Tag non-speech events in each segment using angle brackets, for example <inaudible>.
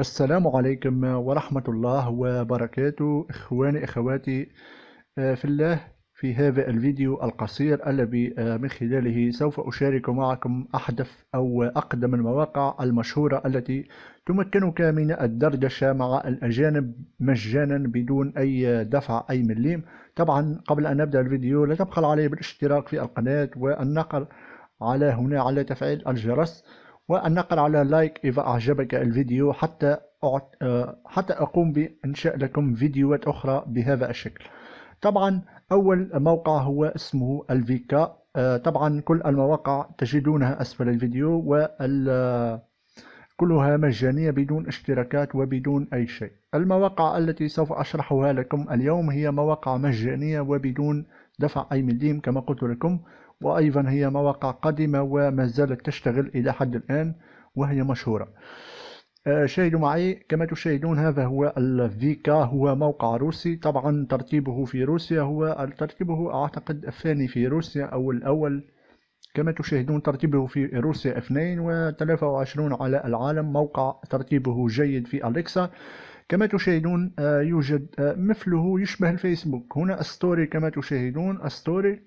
السلام عليكم ورحمة الله وبركاته إخواني إخواتي آه، في الله في هذا الفيديو القصير الذي آه، من خلاله سوف أشارك معكم أحدث أو أقدم المواقع المشهورة التي تمكنك من الدردشة مع الأجانب مجانا بدون أي دفع أي مليم طبعا قبل أن نبدأ الفيديو لا تبخل عليه بالاشتراك في القناة والنقر على هنا على تفعيل الجرس والنقر على لايك إذا أعجبك الفيديو حتى آه، حتى أقوم بإنشاء لكم فيديوهات أخرى بهذا الشكل طبعا أول موقع هو اسمه الفيكا آه، طبعا كل المواقع تجدونها أسفل الفيديو وال كلها مجانية بدون اشتراكات وبدون أي شيء المواقع التي سوف أشرحها لكم اليوم هي مواقع مجانية وبدون دفع أي مليم ديم كما قلت لكم وأيضا هي مواقع قديمة وما زالت تشتغل إلى حد الآن وهي مشهورة آه، شاهدوا معي كما تشاهدون هذا هو الفيكا هو موقع روسي طبعا ترتيبه في روسيا هو ترتيبه أعتقد الثاني في روسيا أو الأول كما تشاهدون ترتيبه في روسيا اثنين وثلاثة وعشرون على العالم موقع ترتيبه جيد في أليكسا كما تشاهدون آه، يوجد آه، مثله يشبه الفيسبوك هنا ستوري كما تشاهدون ستوري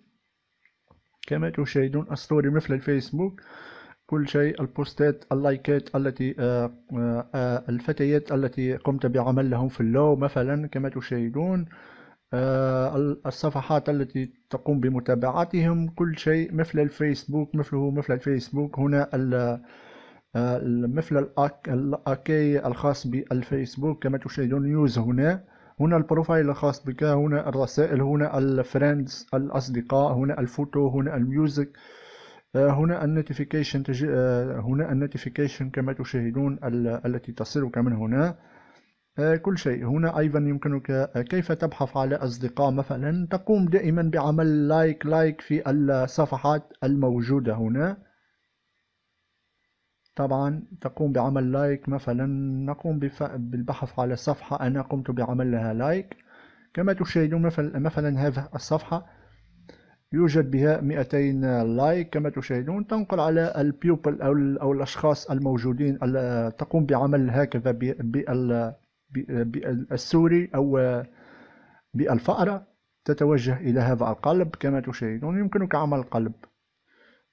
كما تشاهدون ستوري مثل الفيسبوك كل شيء البوستات اللايكات التي آه، الفتيات التي قمت بعمل لهم في اللو مثلا كما تشاهدون الصفحات التي تقوم بمتابعتهم كل شيء مثل الفيسبوك مثله مثل الفيسبوك هنا مثل الأك... الخاص بالفيسبوك كما تشاهدون نيوز هنا هنا البروفايل الخاص بك هنا الرسائل هنا الفريندز الأصدقاء هنا الفوتو هنا الميوزك آه، هنا النوتيفيكيشن آه، هنا النوتيفيكيشن كما تشاهدون التي تصلك من هنا آه، كل شيء هنا أيضا يمكنك كيف تبحث على أصدقاء مثلا تقوم دائما بعمل لايك لايك في الصفحات الموجودة هنا طبعا تقوم بعمل لايك مثلا نقوم بالبحث على الصفحة أنا قمت بعمل لها لايك كما تشاهدون مثلا, مثلا هذه الصفحة يوجد بها 200 لايك كما تشاهدون تنقل على البيوبل أو, أو الأشخاص الموجودين تقوم بعمل هكذا بالسوري أو بالفأرة تتوجه إلى هذا القلب كما تشاهدون يمكنك عمل قلب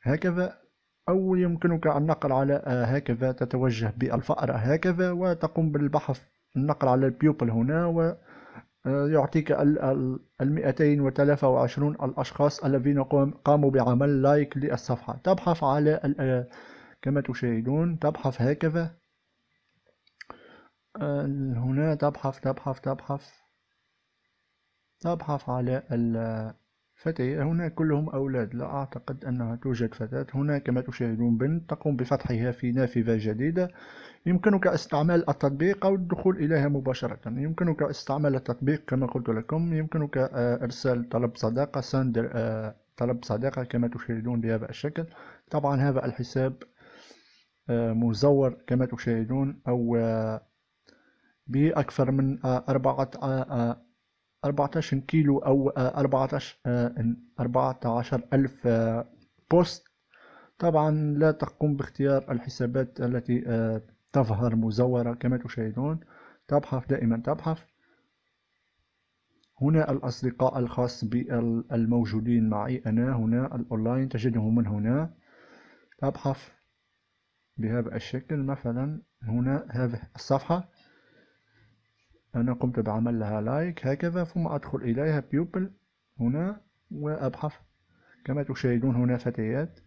هكذا أو يمكنك النقر على آه، هكذا تتوجه بالفأر هكذا وتقوم بالبحث النقر على البيوبل هنا و آه، يعطيك ال وعشرون الأشخاص الذين قاموا بعمل لايك للصفحة تبحث على آه، كما تشاهدون تبحث هكذا هنا تبحث تبحث تبحث تبحث على فتاة هنا كلهم أولاد لا أعتقد أنها توجد فتاة هنا كما تشاهدون بنت تقوم بفتحها في نافذة جديدة يمكنك استعمال التطبيق أو الدخول إليها مباشرة يمكنك استعمال التطبيق كما قلت لكم يمكنك آه، إرسال طلب صداقة سندر آه، طلب صداقة كما تشاهدون بهذا الشكل طبعا هذا الحساب آه، مزور كما تشاهدون أو بأكثر من أربعة 14 كيلو او 14 آه، آه، ألف آه، بوست طبعا لا تقوم باختيار الحسابات التي تظهر مزورة كما تشاهدون تبحث دائما تبحث هنا الأصدقاء الخاص بالموجودين معي أنا هنا الأونلاين تجدهم من هنا أبحث بهذا الشكل مثلا هنا هذه الصفحة أنا قمت بعمل لها لايك هكذا ثم أدخل إليها بيوبل هنا وأبحث كما تشاهدون هنا فتيات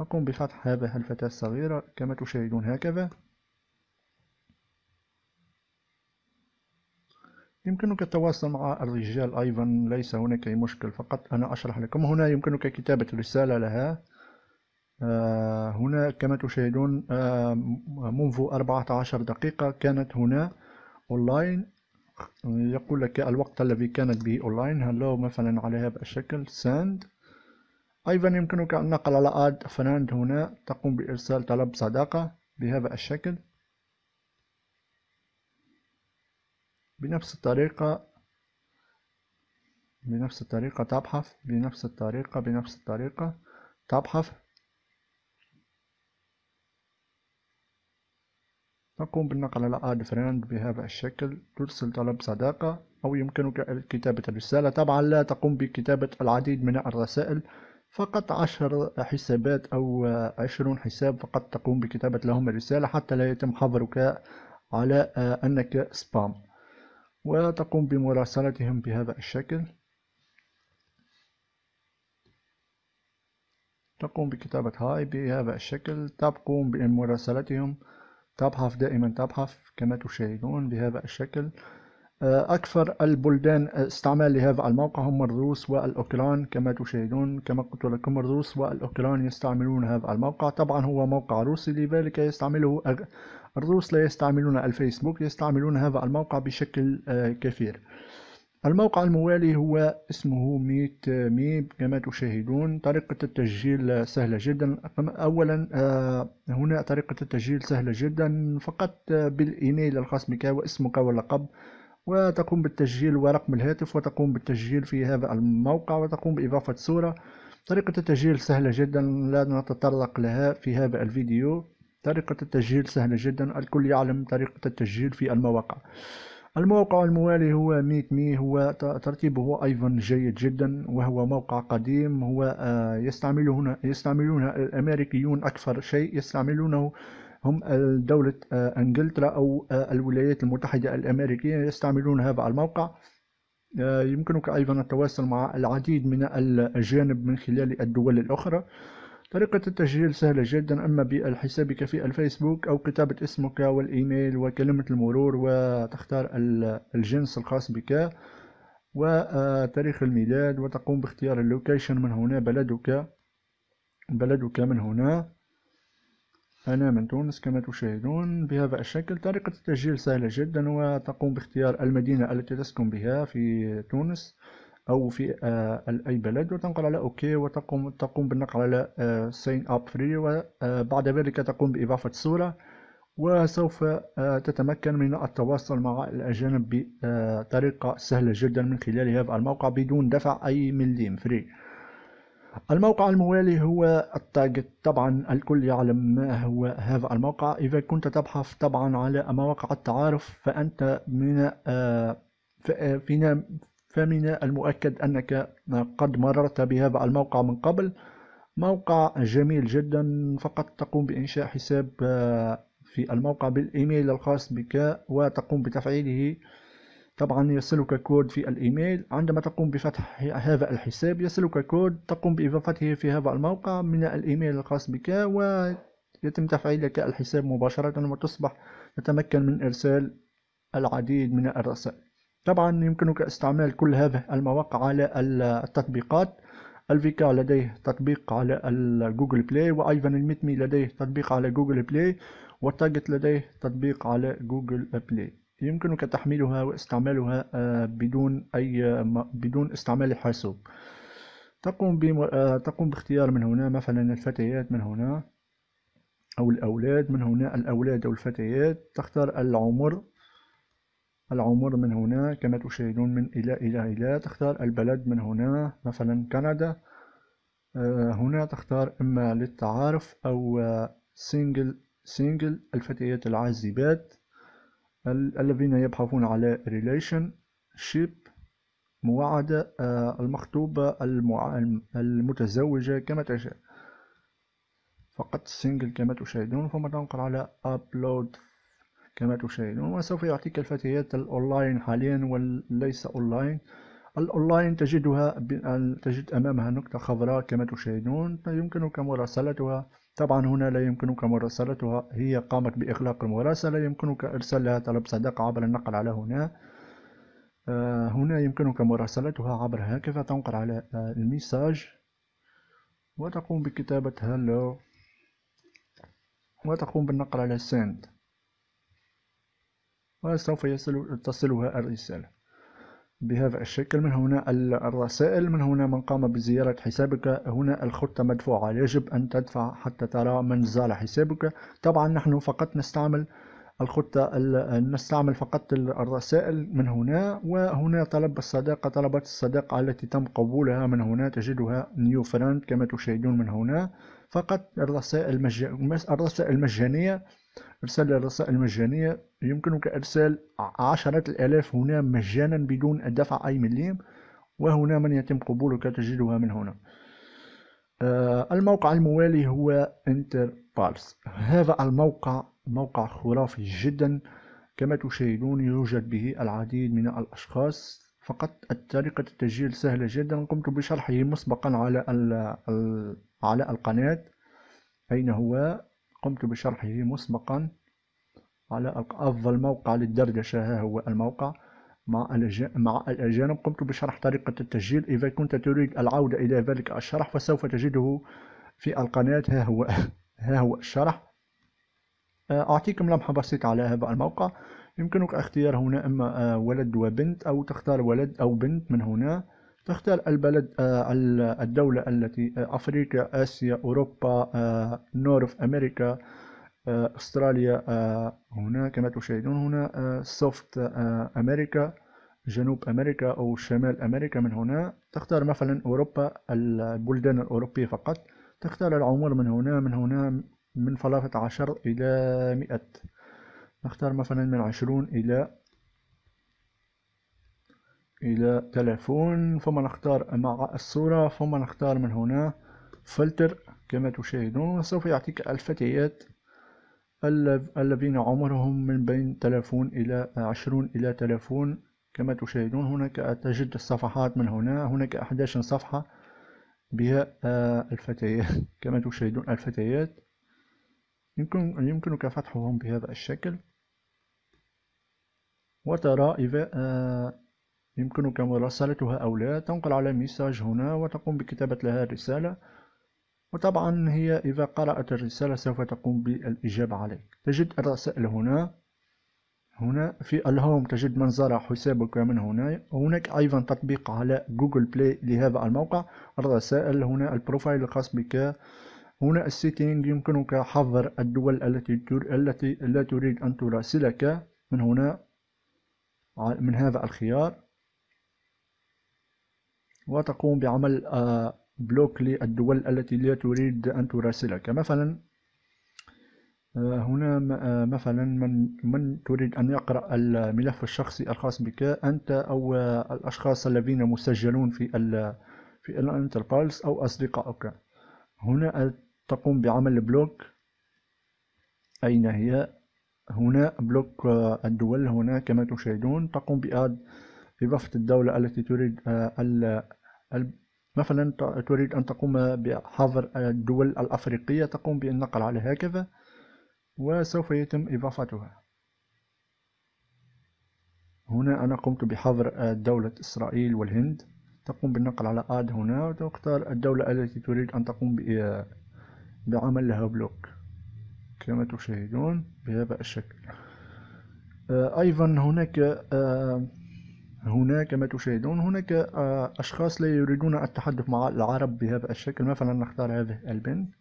أقوم بفتح هذه الفتاة الصغيرة كما تشاهدون هكذا يمكنك التواصل مع الرجال أيضا ليس هناك أي مشكل فقط أنا أشرح لكم هنا يمكنك كتابة رسالة لها آه، هنا كما تشاهدون آه، منذ 14 دقيقة كانت هنا أونلاين يقول لك الوقت الذي كانت به أونلاين هلو مثلا على هذا الشكل ساند أيضا يمكنك أن نقل على آد فرند هنا تقوم بإرسال طلب صداقة بهذا الشكل بنفس الطريقة بنفس الطريقة تبحث بنفس الطريقة بنفس الطريقة تبحث نقوم بالنقل على آدفريند فريند بهذا الشكل ترسل طلب صداقة أو يمكنك كتابة الرسالة طبعا لا تقوم بكتابة العديد من الرسائل فقط عشر حسابات أو عشرون حساب فقط تقوم بكتابة لهم الرسالة حتى لا يتم حظرك على أنك سبام وتقوم بمراسلتهم بهذا الشكل تقوم بكتابة هاي بهذا الشكل تقوم بمراسلتهم تبحث دائما تبحث كما تشاهدون بهذا الشكل آه، أكثر البلدان آه، استعمال لهذا الموقع هم الروس والأوكران كما تشاهدون كما قلت لكم الروس والأوكران يستعملون هذا الموقع طبعا هو موقع روسي لذلك يستعمله الروس لا يستعملون الفيسبوك يستعملون هذا الموقع بشكل آه، كثير الموقع الموالي هو اسمه ميت ميب كما تشاهدون طريقة التسجيل سهلة جدا أولا آه، هنا طريقة التسجيل سهلة جدا فقط آه، بالإيميل الخاص بك واسمك واللقب وتقوم بالتسجيل ورقم الهاتف وتقوم بالتسجيل في هذا الموقع وتقوم بإضافة صورة طريقة التسجيل سهلة جدا لا نتطرق لها في هذا الفيديو طريقة التسجيل سهلة جدا الكل يعلم طريقة التسجيل في المواقع الموقع الموالي هو ميك مي هو ترتيبه أيضا جيد جدا وهو موقع قديم هو آه، يستعملون يستعملونه الأمريكيون أكثر شيء يستعملونه هم دولة آه، انجلترا او آه، الولايات المتحدة الامريكية يستعملون هذا الموقع يمكنك ايضا التواصل مع العديد من الأجانب من خلال الدول الاخرى طريقة التسجيل سهلة جدا أما بحسابك في الفيسبوك أو كتابة اسمك والإيميل وكلمة المرور وتختار الجنس الخاص بك وتاريخ الميلاد وتقوم باختيار اللوكيشن من هنا بلدك بلدك من هنا أنا من تونس كما تشاهدون بهذا الشكل طريقة التسجيل سهلة جدا وتقوم باختيار المدينة التي تسكن بها في تونس او في آه، اي بلد وتنقر على اوكي وتقوم تقوم بالنقر على سين اب فري وبعد ذلك تقوم باضافه صوره وسوف آه، تتمكن من التواصل مع الأجانب بطريقة آه، سهلة جدا من خلال هذا الموقع بدون دفع أي مليم فري الموقع الموالي هو التاجت طبعا الكل يعلم ما هو هذا الموقع إذا كنت تبحث طبعا على مواقع التعارف فأنت من فينا فمن المؤكد أنك قد مررت بهذا الموقع من قبل موقع جميل جدا فقط تقوم بإنشاء حساب آه، في الموقع بالإيميل الخاص بك وتقوم بتفعيله طبعا يصلك كود في الإيميل عندما تقوم بفتح هذا الحساب يصلك كود تقوم بإضافته في هذا الموقع من الإيميل الخاص بك ويتم تفعيلك الحساب مباشرة وتصبح تتمكن من إرسال العديد من الرسائل طبعا يمكنك استعمال كل هذه المواقع على التطبيقات الفيكا لديه تطبيق على جوجل بلاي وايضا الميتمي لديه تطبيق على جوجل بلاي وتاجت لديه تطبيق على جوجل بلاي يمكنك تحميلها واستعمالها آه، بدون اي بدون استعمال الحاسوب تقوم آه، تقوم باختيار من هنا مثلا الفتيات من هنا او الاولاد من هنا الاولاد او الفتيات تختار العمر العمر من هنا كما تشاهدون من إلى إلى إلى تختار البلد من هنا مثلا كندا آه، هنا تختار إما للتعارف أو سينجل سينجل الفتيات العازبات الذين يبحثون على ريليشن شيب موعدة آه، المخطوبة المتزوجة كما تشاء فقط سينجل كما تشاهدون ثم تنقر على أبلود كما تشاهدون وسوف يعطيك الفتيات الأونلاين حاليا وليس أونلاين الأونلاين تجدها تجد أمامها نقطة خضراء كما تشاهدون يمكنك مراسلتها طبعا هنا لا يمكنك مراسلتها هي قامت بإغلاق المراسلة يمكنك إرسال لها طلب صداقة عبر النقل على هنا آه، هنا يمكنك مراسلتها عبر هكذا تنقر على آه، الميساج وتقوم بكتابة هلو وتقوم بالنقل على سند وسوف يصل تصلها الرسالة بهذا الشكل من هنا الرسائل من هنا من قام بزيارة حسابك هنا الخطة مدفوعة يجب أن تدفع حتى ترى من زار حسابك طبعا نحن فقط نستعمل الخطة نستعمل فقط الرسائل من هنا وهنا طلب الصداقة طلبات الصداقة التي تم قبولها من هنا تجدها نيو فرانت كما تشاهدون من هنا فقط الرسائل المجانية إرسال الرسائل المجانية يمكنك إرسال عشرات الآلاف هنا مجانا بدون دفع أي مليم وهنا من يتم قبولك تجدها من هنا آه، الموقع الموالي هو انتربالس هذا الموقع موقع خرافي جدا كما تشاهدون يوجد به العديد من الأشخاص فقط طريقة التسجيل سهلة جدا قمت بشرحه مسبقا على على القناة أين هو قمت بشرحه مسبقا على أفضل موقع للدردشة ها هو الموقع مع مع الأجانب قمت بشرح طريقة التسجيل إذا كنت تريد العودة إلى ذلك الشرح فسوف تجده في القناة ها هو <laughs> ها هو الشرح أعطيكم لمحة بسيطة على هذا الموقع يمكنك اختيار هنا إما ولد وبنت أو تختار ولد أو بنت من هنا تختار البلد آه، الدولة التي آه، أفريقيا آسيا أوروبا آه، نورث أمريكا أستراليا هنا كما تشاهدون هنا سوفت أمريكا جنوب أمريكا أو شمال أمريكا من هنا تختار مثلا أوروبا البلدان الأوروبية فقط تختار العمر من هنا من هنا من ثلاثة عشر إلى مئة نختار مثلا من عشرون إلى إلى تلفون ثم نختار مع الصورة ثم نختار من هنا فلتر كما تشاهدون وسوف يعطيك الفتيات الذين عمرهم من بين تلفون إلى عشرون إلى تلفون كما تشاهدون هناك تجد الصفحات من هنا هناك 11 صفحة بها آه، الفتيات <laughs> كما تشاهدون الفتيات يمكن يمكنك فتحهم بهذا الشكل وترى إذا آه، يمكنك مراسلتها أو لا تنقل على ميساج هنا وتقوم بكتابة لها الرسالة وطبعا هي إذا قرأت الرسالة سوف تقوم بالإجابة عليك تجد الرسائل هنا هنا في الهوم تجد من زار حسابك من هنا هناك أيضا تطبيق على جوجل بلاي لهذا الموقع الرسائل هنا البروفايل الخاص بك هنا السيتينج يمكنك حظر الدول التي التي لا تريد أن تراسلك من هنا من هذا الخيار وتقوم بعمل آه، بلوك للدول التي لا تريد أن تراسلك مثلا آه، هنا آه، مثلا من, من تريد أن يقرأ الملف الشخصي الخاص بك أنت أو الأشخاص الذين مسجلون في في الانتربالس أو أصدقائك هنا تقوم بعمل بلوك أين هي هنا بلوك الدول هنا كما تشاهدون تقوم بإعادة إضافة الدولة التي تريد آه، مثلا تريد أن تقوم بحظر آه، الدول الأفريقية تقوم بالنقر على هكذا وسوف يتم إضافتها هنا أنا قمت بحظر آه، دولة إسرائيل والهند تقوم بالنقل على آد هنا وتختار الدولة التي تريد أن تقوم بعمل لها بلوك كما تشاهدون بهذا الشكل أيضا هناك هناك كما تشاهدون هناك آه، أشخاص لا يريدون التحدث مع العرب بهذا الشكل مثلا نختار هذه البنت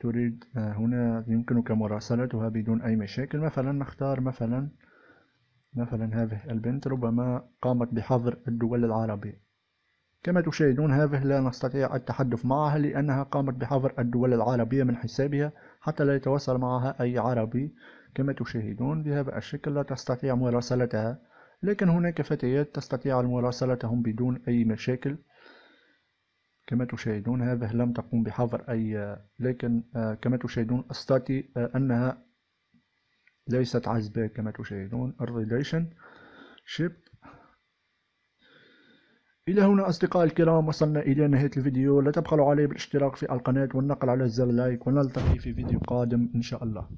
تريد آه، هنا يمكنك مراسلتها بدون أي مشاكل مثلا نختار مثلا مثلا هذه البنت ربما قامت بحظر الدول العربية كما تشاهدون هذه لا نستطيع التحدث معها لأنها قامت بحظر الدول العربية من حسابها حتى لا يتواصل معها أي عربي كما تشاهدون بهذا الشكل لا تستطيع مراسلتها لكن هناك فتيات تستطيع مراسلتهم بدون أي مشاكل كما تشاهدون هذا لم تقوم بحظر أي لكن آه، كما تشاهدون أستطيع آه، أنها ليست عزباء كما تشاهدون الريليشن شيب إلى هنا أصدقائي الكرام وصلنا إلى نهاية الفيديو لا تبخلوا علي بالاشتراك في القناة والنقر على زر لايك ونلتقي في فيديو قادم إن شاء الله